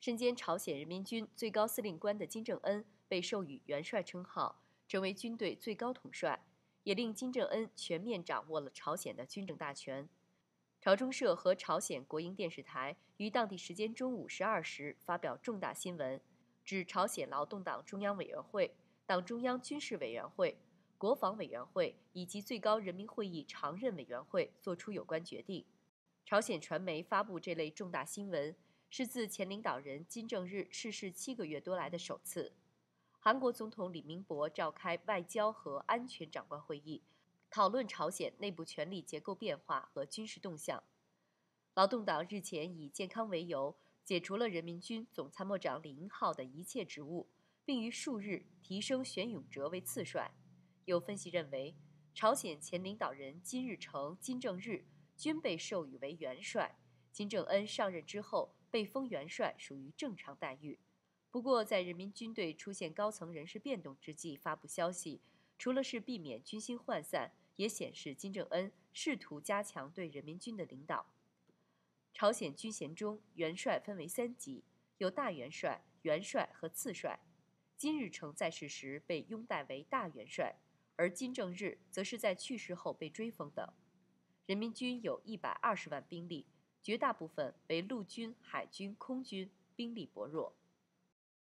身兼朝鲜人民军最高司令官的金正恩被授予元帅称号，成为军队最高统帅，也令金正恩全面掌握了朝鲜的军政大权。朝中社和朝鲜国营电视台于当地时间中午十二时发表重大新闻，指朝鲜劳动党中央委员会、党中央军事委员会、国防委员会以及最高人民会议常任委员会作出有关决定。朝鲜传媒发布这类重大新闻。是自前领导人金正日逝世七个月多来的首次。韩国总统李明博召开外交和安全长官会议，讨论朝鲜内部权力结构变化和军事动向。劳动党日前以健康为由解除了人民军总参谋长李英浩的一切职务，并于数日提升玄永哲为次帅。有分析认为，朝鲜前领导人金日成、金正日均被授予为元帅。金正恩上任之后。被封元帅属于正常待遇，不过在人民军队出现高层人事变动之际发布消息，除了是避免军心涣散，也显示金正恩试图加强对人民军的领导。朝鲜军衔中，元帅分为三级，有大元帅、元帅和次帅。金日成在世时被拥戴为大元帅，而金正日则是在去世后被追封的。人民军有一百二十万兵力。绝大部分为陆军、海军、空军，兵力薄弱。